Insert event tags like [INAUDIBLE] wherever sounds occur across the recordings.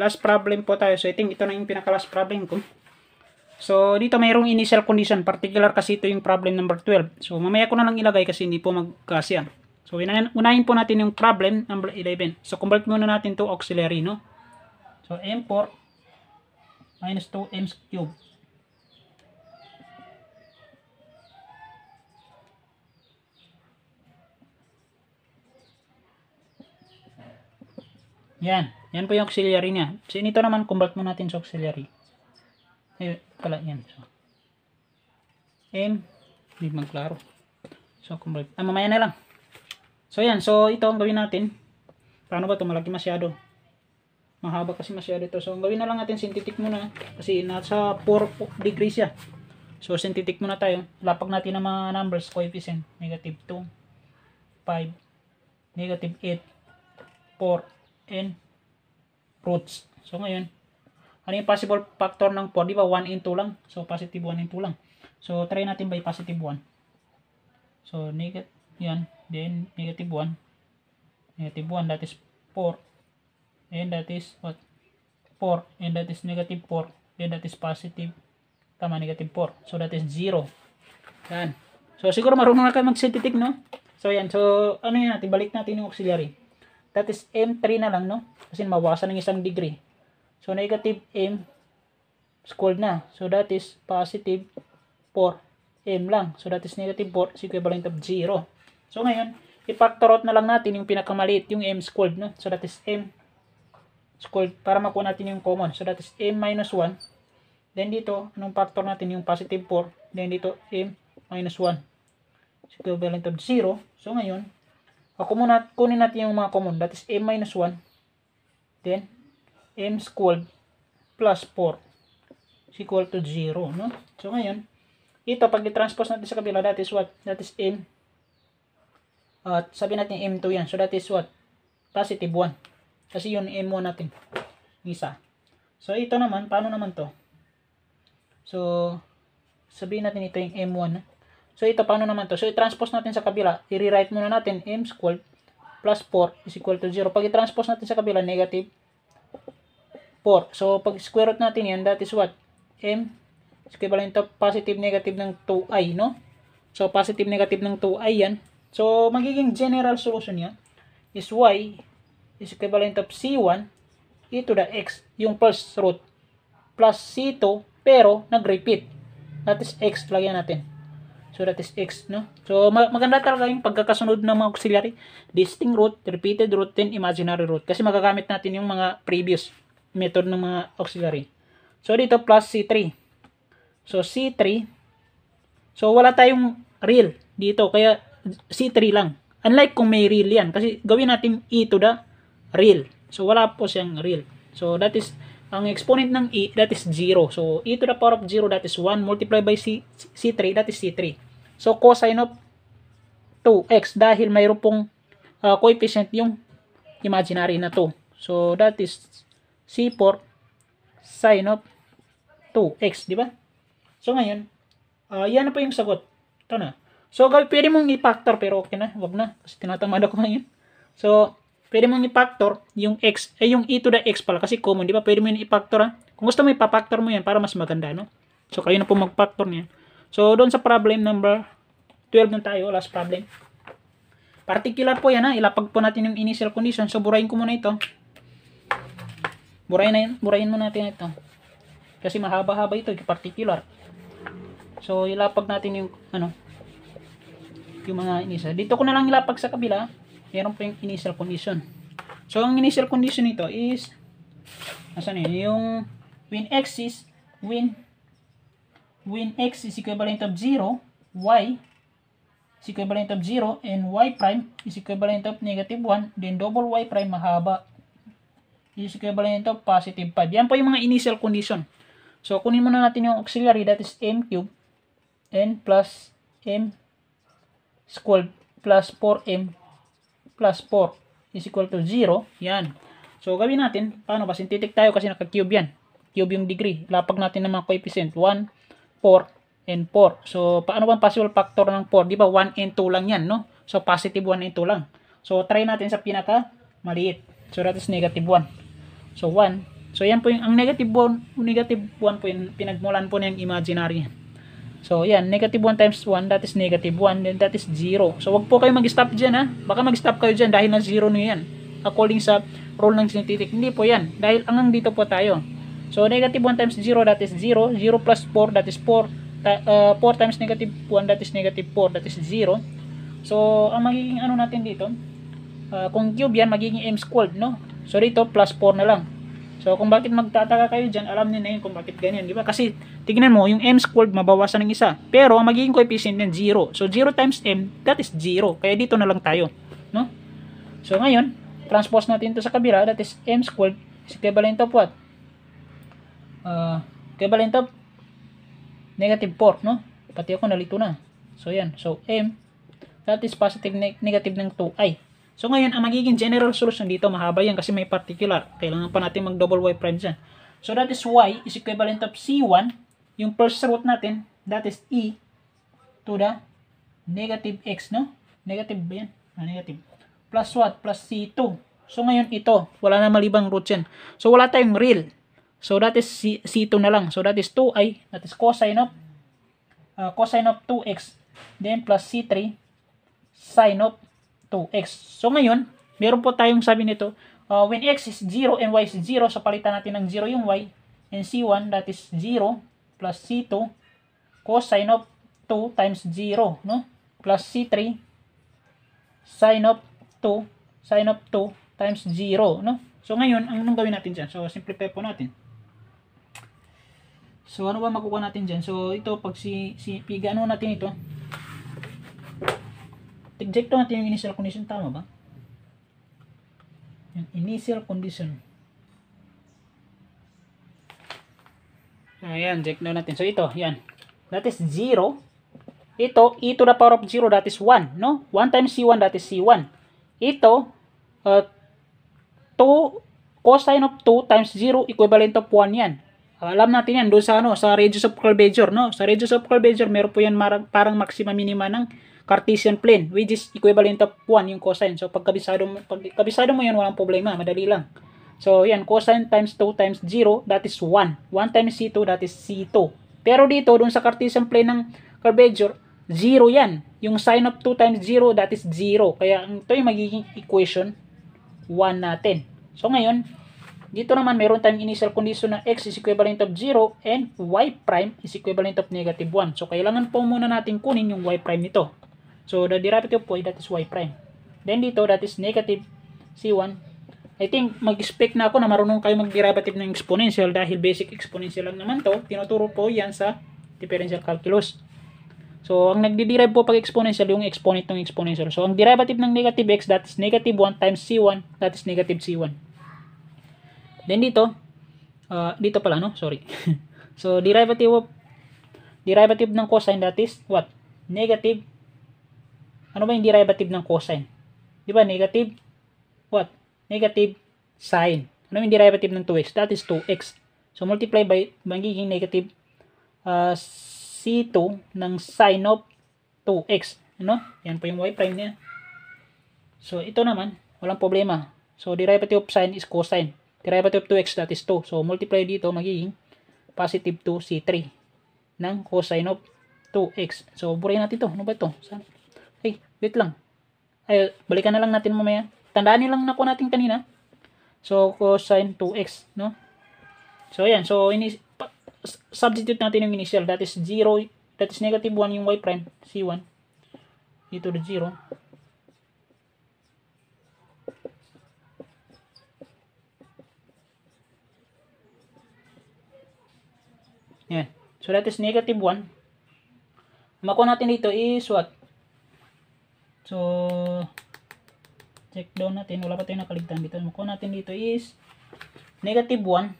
last problem po tayo. So, I think ito na yung pinaka-last problem ko. So, dito mayroong initial condition. Particular kasi ito yung problem number 12. So, mamaya ko na lang ilagay kasi hindi po magkasya. So, unahin po natin yung problem number 11. So, convert muna natin to auxiliary, no? So, m4 minus 2m cube Yan. Yan po yung auxiliary niya. So, nito naman, convert mo natin sa auxiliary. Ayun, eh, pala, yan. So, M, hindi magklaro. So, convert. Ah, mamaya na lang. So, yan. So, ito ang gawin natin. Paano ba ito? Malaki masyado. Mahaba kasi masyado ito. So, ang gawin na lang natin, synthetic muna. Kasi nasa 4 degrees siya. So, synthetic muna tayo. Lapag natin ang mga numbers, coefficient. Negative 2, 5, negative 8, 4, and roots. So, ngayon, ano yung possible factor ng 4? Di 1 into lang? So, positive 1 into lang. So, try natin by positive 1. So, negative, yan. Then, negative 1. Negative 1, that is 4. And that is, what? 4. And that is negative 4. Then, that is positive. Tama, negative 4. So, that is 0. Yan. So, siguro marunong na kayo mag-synthetic, no? So, yan. So, ano yan natin? Balik natin yung auxiliary. That is M3 na lang, no? Kasi mawasan ng isang degree. So, negative M squared na. So, that is positive 4 M lang. So, that is negative 4 is equivalent of 0. So, ngayon, i-factor out na lang natin yung pinakamaliit, yung M squared, no? So, that is M squared para makuha natin yung common. So, that is M minus 1. Then, dito, anong factor natin? Yung positive 4. Then, dito, M minus 1 is equivalent of 0. So, ngayon, Kumun nat kunin natin yung mga common. That is m minus 1. Then, m squared plus 4 is equal to 0. No? So, ngayon, ito, pag i-transpose natin sa kabila, that is what? That is m. At uh, sabi natin m2 yan. So, that is what? Positive 1. Kasi yun, m1 natin. Isa. So, ito naman, paano naman to? So, sabihin natin ito yung m1. So ito, paano naman to? So i-transpose natin sa kabila. I-rewrite muna natin m squared plus 4 is equal to 0. Pag i-transpose natin sa kabila, negative 4. So pag square root natin yan, that is what? m is equivalent to positive negative ng 2i, no? So positive negative ng 2i yan. So magiging general solution yan is y is equivalent to c1 e to the x, yung first root, plus c2 pero nag-repeat. That is x, lagyan natin. So that is X, no? So maganda talaga yung pagkakasunod ng mga auxiliary. Distinct root, repeated root, then imaginary root. Kasi magagamit natin yung mga previous method ng mga auxiliary. So dito plus C3. So C3. So wala tayong real dito. Kaya C3 lang. Unlike kung may real yan. Kasi gawin natin E to the real. So wala po siyang real. So that is ang exponent ng E that is 0. So E to the power of 0 that is 1 multiplied by C, C3 that is C3. So, cosine of 2x dahil mayro pong uh, coefficient yung imaginary na 2. So, that is C4 sine of 2x, di ba? So, ngayon, uh, yan na po yung sagot. Ito na. So, pwede mong i-factor pero okay na, wag na kasi tinatamad ako ngayon. So, pwede mong i-factor yung x, eh yung e to the x pala kasi common, di ba? Pwede mo yun i-factor ha. Kung gusto mo i-factor mo yan para mas maganda, no? So, kayo na po mag-factor niyan. So, doon sa problem number 12 na tayo, last problem. Particular po yan ha, ilapag po natin yung initial condition. So, burayin ko muna ito. Burayin, na, yun. burayin muna natin ito. Kasi mahaba-haba ito, yung particular. So, ilapag natin yung, ano, yung mga initial. Dito ko na lang ilapag sa kabila. Meron po yung initial condition. So, ang initial condition nito is, asan yun? Yung when x is, when when x is equivalent of 0, y is equivalent of 0, and y prime is equivalent of negative 1, then double y prime mahaba is equivalent of positive 5. Yan po yung mga initial condition. So, kunin muna natin yung auxiliary, that is m cube, n plus m squared plus 4m plus 4 is equal to 0. Yan. So, gawin natin, paano ba? Sintitik tayo kasi naka-cube yan. Cube yung degree. Lapag natin ng mga coefficient. 1, 4 and 4. So, paano bang possible factor ng 4? Di ba 1 and 2 lang yan, no? So, positive 1 and 2 lang. So, try natin sa pinaka maliit. So, that is negative 1. So, 1. So, yan po yung, ang negative 1, negative 1 po yung pinagmulan po na yung imaginary. So, yan, negative 1 times 1, that is negative 1, then that is 0. So, wag po kayo mag-stop dyan, ha? Baka mag-stop kayo dyan dahil na 0 na yan. According sa rule ng scientific. Hindi po yan. Dahil hanggang dito po tayo. So, negative 1 times 0, that is 0. 0 plus 4, that is 4. Uh, 4 times negative 1, that is negative 4, that is 0. So, ang magiging ano natin dito, uh, kung cube yan, magiging m squared, no? So, dito, plus 4 na lang. So, kung bakit magtataka kayo dyan, alam niyo na yun kung bakit ganyan, di ba? Kasi, tignan mo, yung m squared, mabawasan ng isa. Pero, ang magiging coefficient niyan, 0. So, 0 times m, that is 0. Kaya, dito na lang tayo, no? So, ngayon, transpose natin ito sa kabila, that is m squared is equivalent of what? uh, ah, equivalent of negative 4, no? Pati ako nalito na. So, yan. So, M, that is positive ne negative ng 2i. So, ngayon, ang magiging general solution dito, mahaba yan kasi may particular. Kailangan pa natin mag-double y prime dyan. So, that is y is equivalent of c1, yung first root natin, that is e to the negative x, no? Negative ba yan? Ah, negative. Plus what? Plus c2. So, ngayon, ito. Wala na malibang root yan. So, wala tayong real. So that is C, 2 na lang. So that is 2i, that is cosine of uh, cosine of 2x then plus C3 sine of 2x. So ngayon, meron po tayong sabi nito, uh, when x is 0 and y is 0, so palitan natin ng 0 yung y and C1 that is 0 plus C2 cosine of 2 times 0 no? plus C3 sine of 2 sine of 2 times 0 no? So ngayon, ang anong gawin natin dyan? So simplify po natin. So, ano ba makukuha natin diyan? So, ito, pag si, si piga, ano natin ito? Ejecto natin yung initial condition. Tama ba? Yung initial condition. Ayan, check na natin. So, ito, yan. That is 0. Ito, e to the power of 0, that is 1, no? 1 times c1, that is c1. Ito, uh, 2, cosine of 2 times 0, equivalent of 1 yan alam natin yan doon sa ano, sa radius of curvature, no? Sa radius of curvature, meron po yan parang maximum minima ng Cartesian plane, which is equivalent of 1 yung cosine. So, pag kabisado mo, pag kabisado mo yan, walang problema, madali lang. So, yan, cosine times 2 times 0, that is 1. 1 times C2, that is C2. Pero dito, doon sa Cartesian plane ng curvature, 0 yan. Yung sine of 2 times 0, that is 0. Kaya, ito yung magiging equation 1 natin. So, ngayon, dito naman, meron tayong initial condition na x is equivalent of 0 and y prime is equivalent of negative 1. So, kailangan po muna natin kunin yung y prime nito. So, the derivative po, that is y prime. Then dito, that is negative c1. I think, mag-expect na ako na marunong kayo mag-derivative ng exponential dahil basic exponential lang naman to. Tinuturo po yan sa differential calculus. So, ang nagdi-derive po pag exponential, yung exponent ng exponential. So, ang derivative ng negative x, that is negative 1 times c1, that is negative c1. Then dito, uh, dito pala no, sorry. [LAUGHS] so derivative of derivative ng cosine that is what? Negative. Ano ba yung derivative ng cosine? 'Di ba negative what? Negative sine. Ano yung derivative ng 2x? That is 2x. So multiply by magiging negative uh, C2 ng sine of 2x. Ano? Yan po yung y prime niya. So ito naman, walang problema. So derivative of sine is cosine. Derivative of 2x that is 2. So multiply dito magiging positive 2c3 ng cosine of 2x. So burahin natin to. Ano ba to? Saan? Hey, wait lang. Ay, balikan na lang natin mamaya. Tandaan nilang na po natin kanina. So cosine 2x, no? So ayan, so ini substitute natin yung initial that is 0 that is negative 1 yung y prime c1 dito to 0 Yan. So, that is negative 1. Makuha natin dito is what? So, check down natin. Wala pa tayong nakaligtaan dito. Makuha natin dito is negative 1.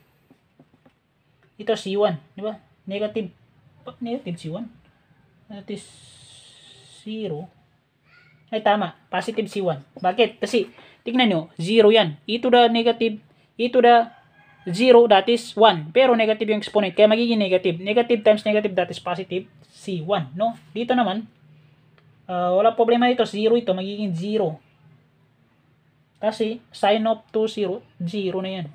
Ito C1. Di ba? Negative. Negative C1. That is 0. Ay, tama. Positive C1. Bakit? Kasi, tignan nyo, 0 yan. E to the negative, E to the 0, that is 1. Pero negative yung exponent, kaya magiging negative. Negative times negative, that is positive, C1, no? Dito naman, uh, wala problema dito, 0 ito, magiging 0. Kasi, sine of 2, 0, 0 na yan.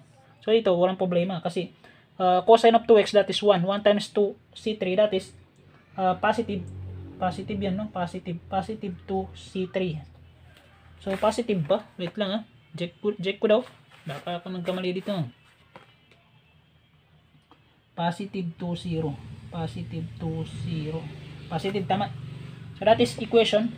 So, ito, walang problema. Kasi, uh, cosine of 2x, that is 1. 1 times 2, C3, that is uh, positive. Positive yan, no? Positive. Positive 2, C3. So, positive ba? Wait lang, ha? Ah. Check ko, check ko daw. Baka ako nagkamali dito. No? positive 2,0 positive 2,0 positive tama so that is equation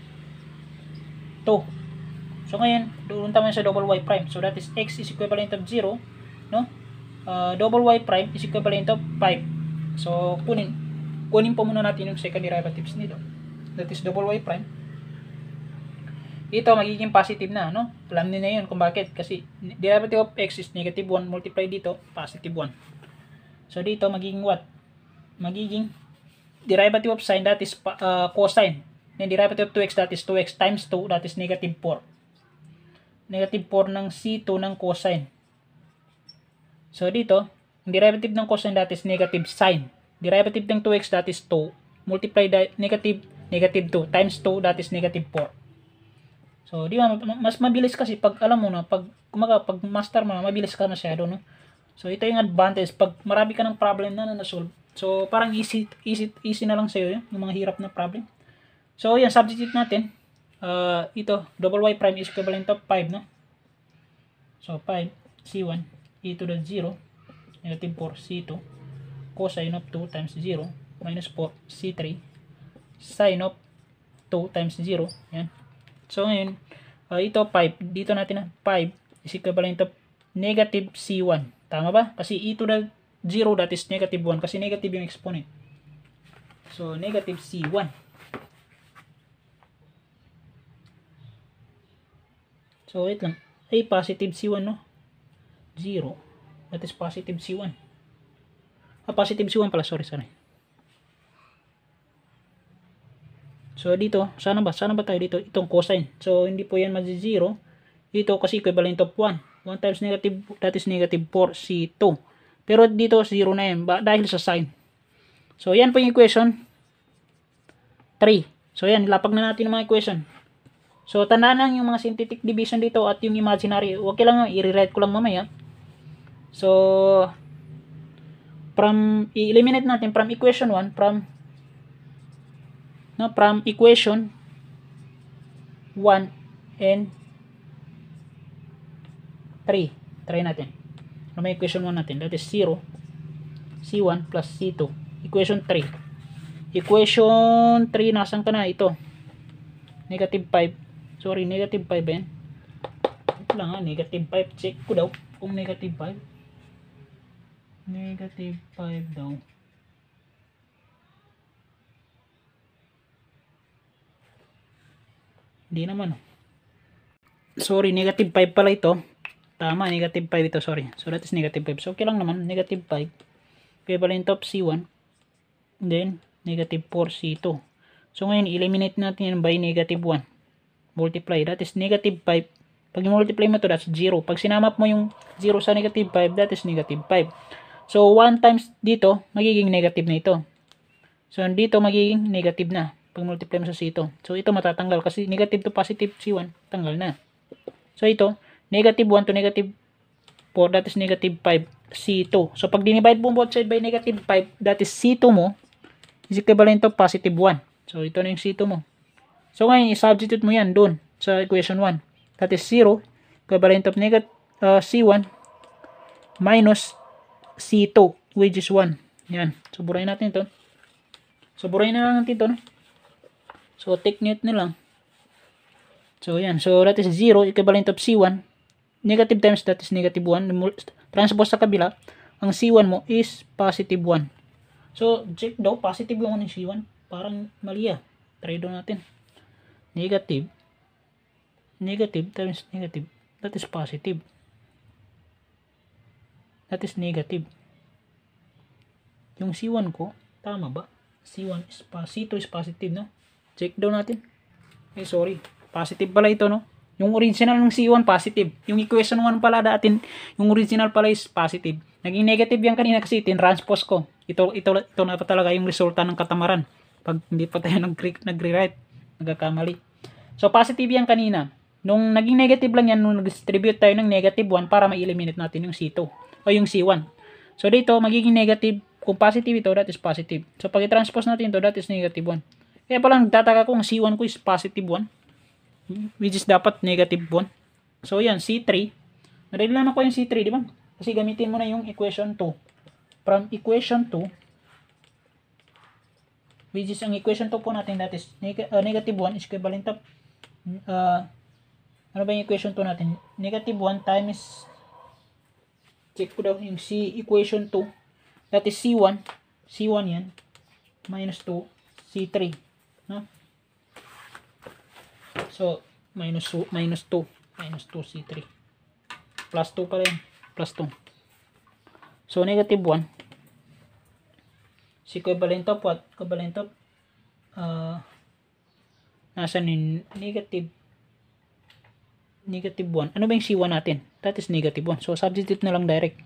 2 so ngayon doon tayo sa double y prime so that is x is equivalent of 0 no uh, double y prime is equivalent of 5 so kunin kunin po muna natin yung second derivatives nito that is double y prime ito magiging positive na no alam niyo na yun kung bakit kasi derivative of x is negative 1 multiply dito positive 1 So dito magiging what? Magiging derivative of sine that is uh, cosine. Then derivative of 2x that is 2x times 2 that is negative 4. Negative 4 ng C2 ng cosine. So dito, ang derivative ng cosine that is negative sine. Derivative ng 2x that is 2 multiply that negative negative 2 times 2 that is negative 4. So, di ba, mas mabilis kasi pag alam mo na, pag, kumaga, pag master mo na, mabilis ka masyado, no? So, ito yung advantage. Pag marami ka ng problem na na solve so parang easy, easy, easy na lang sa'yo yun, yung mga hirap na problem. So, yan, substitute natin. Uh, ito, double y prime is equivalent to 5, no? So, 5, c1, e to the 0, negative 4, c2, cosine of 2 times 0, minus 4, c3, sine of 2 times 0, yan. So, ngayon, uh, ito 5, dito natin na 5 is equivalent to negative c1 Tama ba? Kasi e to the 0 that is negative 1 kasi negative yung exponent. So, negative C1. So, wait lang. Ay, positive C1, no? 0. That is positive C1. Ah, positive C1 pala. Sorry, sorry. So, dito, sana ba? Sana ba tayo dito? Itong cosine. So, hindi po yan mag-0. Dito, kasi equivalent of 1. 1 times negative, that is negative 4C2. Pero dito, 0 na yan, dahil sa sign. So, yan po yung equation. 3. So, yan, lapag na natin ang mga equation. So, tandaan lang yung mga synthetic division dito at yung imaginary. Okay lang, i-rewrite ko lang mamaya. So, from, i-eliminate natin from equation 1, from, no, from equation 1 and 3. Try natin. Ano may equation 1 natin? That is 0. C1 plus C2. Equation 3. Equation 3, nasan ka na? Ito. Negative 5. Sorry, negative 5 ba yan? Ito lang ha, negative 5. Check ko daw kung negative 5. Negative 5 daw. Hindi naman. Oh. Sorry, negative 5 pala ito. Tama, negative 5 ito, sorry. So, that is negative 5. So, okay lang naman, negative 5. Equivalent top C1. Then, negative 4 C2. So, ngayon, eliminate natin yan by negative 1. Multiply. That is negative 5. Pag multiply mo to that's 0. Pag sinamap mo yung 0 sa negative 5, that is negative 5. So, 1 times dito, magiging negative na ito. So, dito magiging negative na. Pag multiply mo sa C2. So, ito matatanggal kasi negative to positive C1, tanggal na. So, ito, negative 1 to negative 4, that is negative 5, C2. So, pag dinivide mo both side by negative 5, that is C2 mo, is equivalent to positive 1. So, ito na yung C2 mo. So, ngayon, i-substitute mo yan doon sa equation 1. That is 0, equivalent of negative uh, C1 minus C2, which is 1. Yan. So, burahin natin ito. So, burahin na lang natin ito. No? So, take note na lang. So, yan. So, that is 0, equivalent of C1 negative times that is negative 1. Transpose sa kabila, ang C1 mo is positive 1. So, check daw, positive yung ng C1. Parang mali ah. Try daw natin. Negative. Negative times negative. That is positive. That is negative. Yung C1 ko, tama ba? C1 is, C2 is positive, no? Check daw natin. Eh, sorry. Positive pala ito, no? Yung original ng C1 positive. Yung equation 1 pala datin, yung original pala is positive. Naging negative yan kanina kasi tinranspose ko. Ito, ito, ito na talaga yung resulta ng katamaran. Pag hindi pa tayo [LAUGHS] nag-rewrite, nagkakamali. So positive yan kanina. Nung naging negative lang yan, nung nag-distribute tayo ng negative 1 para ma-eliminate natin yung C2 o yung C1. So dito, magiging negative. Kung positive ito, that is positive. So pag i-transpose natin ito, that is negative 1. Kaya pala nagtataka kung C1 ko is positive 1 Which is dapat negative 1. So, yan, C3. Narin Nalalaman ko yung C3, di ba? Kasi gamitin mo na yung equation 2. From equation 2, which is ang equation 2 po natin, that is neg uh, negative 1 is equivalent of, uh, ano ba yung equation 2 natin? Negative 1 times, check ko daw yung C equation 2, that is C1, C1 yan, minus 2, C3. No? So, minus, minus 2. Minus 2C3. Plus 2 pa rin. Plus 2. So, negative 1. Si equivalent of what? Equivalent of uh, ah, nasa ni negative negative 1. Ano ba yung C1 natin? That is negative 1. So, substitute na lang direct.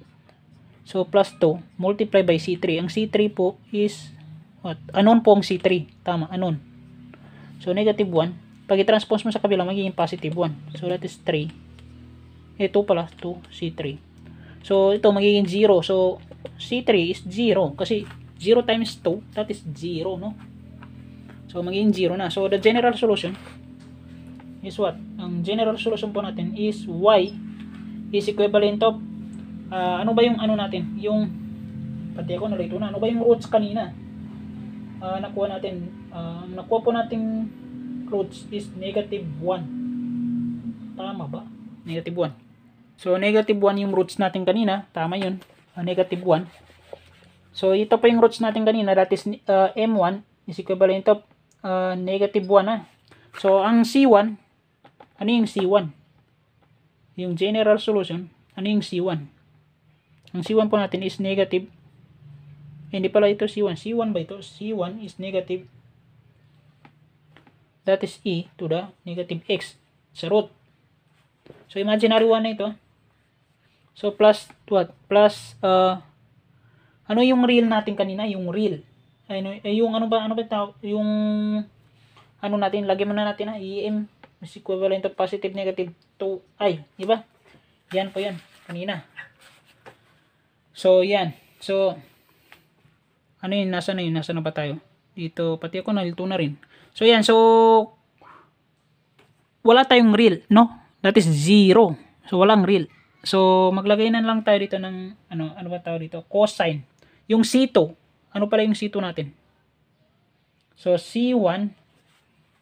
So, plus 2, multiply by C3. Ang C3 po is, what? Anon po ang C3. Tama, anon. So, negative 1 pag i-transpose mo sa kabila, magiging positive 1. So, that is 3. Eh, 2 pala. 2, C3. So, ito magiging 0. So, C3 is 0. Kasi, 0 times 2, that is 0, no? So, magiging 0 na. So, the general solution is what? Ang general solution po natin is y is equivalent of uh, ano ba yung ano natin? Yung pati ako nalito na. Ano ba yung roots kanina? Uh, nakuha natin. Uh, nakuha po natin clothes is negative 1. Tama ba? Negative 1. So, negative 1 yung roots natin kanina. Tama yun. Uh, negative 1. So, ito pa yung roots natin kanina. That is uh, M1 is equivalent of uh, negative 1. Ah. So, ang C1, ano yung C1? Yung general solution, ano yung C1? Ang C1 po natin is negative. Hindi pala ito C1. C1 ba ito? C1 is negative 1 that is e to the negative x sa root. So, imaginary 1 na ito. So, plus what? Plus, uh, ano yung real natin kanina? Yung real. Ano, yung ano ba? Ano ba tawag? Yung, ano natin? Lagi mo na natin na. EM is equivalent to positive negative 2. i di ba? Yan po yan. Kanina. So, yan. So, ano yun? Nasa na yun? Nasa na ba tayo? Dito, pati ako nalito na rin. So yan, so wala tayong real, no? That is zero. So walang real. So maglagay na lang tayo dito ng ano ano ba tawag dito? Cosine. Yung C2, ano pala yung C2 natin? So C1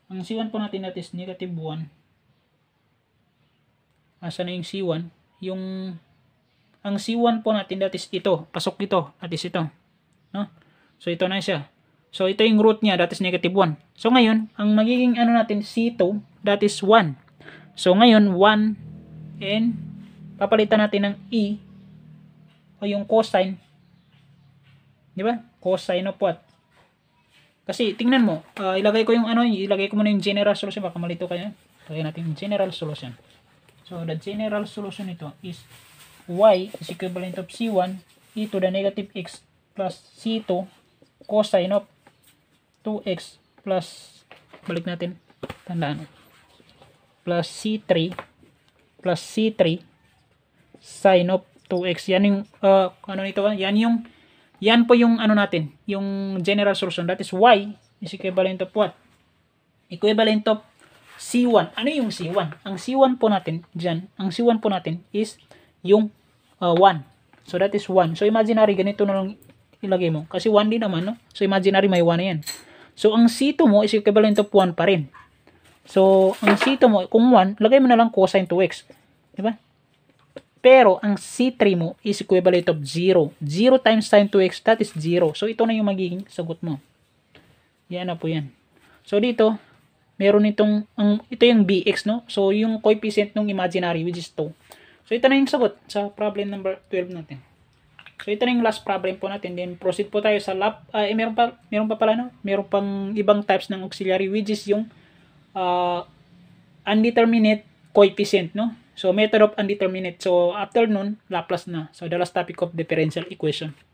ang C1 po natin natin is negative 1. Asa na yung C1? Yung ang C1 po natin that is ito, pasok ito, At is ito. No? So ito na siya. So, ito yung root niya, that is negative 1. So, ngayon, ang magiging ano natin, C2, that is 1. So, ngayon, 1 and papalitan natin ng E o yung cosine. Di ba? Cosine of what? Kasi, tingnan mo, uh, ilagay ko yung ano, ilagay ko muna yung general solution. Baka malito kayo. Ilagay natin yung general solution. So, the general solution nito is y is equivalent of C1 e to the negative x plus C2 cosine of 2x plus, balik natin, tandaan, plus c3 plus c3 sin of 2x. Yan yung, uh, ano nito ba? Yan yung, yan po yung ano natin, yung general solution. That is y is equivalent of what? Equivalent of C1. Ano yung C1? Ang C1 po natin, dyan, ang C1 po natin is yung uh, 1. So, that is 1. So, imaginary, ganito na lang ilagay mo. Kasi 1 din naman, no? So, imaginary, may 1 na yan. So, ang C2 mo is equivalent of 1 pa rin. So, ang C2 mo, kung 1, lagay mo na lang cosine 2x. Diba? Pero, ang C3 mo is equivalent of 0. 0 times sine 2x, that is 0. So, ito na yung magiging sagot mo. Yan na po yan. So, dito, meron itong, ang, ito yung bx, no? So, yung coefficient ng imaginary, which is 2. So, ito na yung sagot sa problem number 12 natin. So ito na yung last problem po natin. Then proceed po tayo sa lap. Uh, ah, eh, meron pa meron pa pala no. Meron pang ibang types ng auxiliary which is yung uh, undeterminate coefficient no. So method of undeterminate. So after nun Laplace na. So the last topic of differential equation.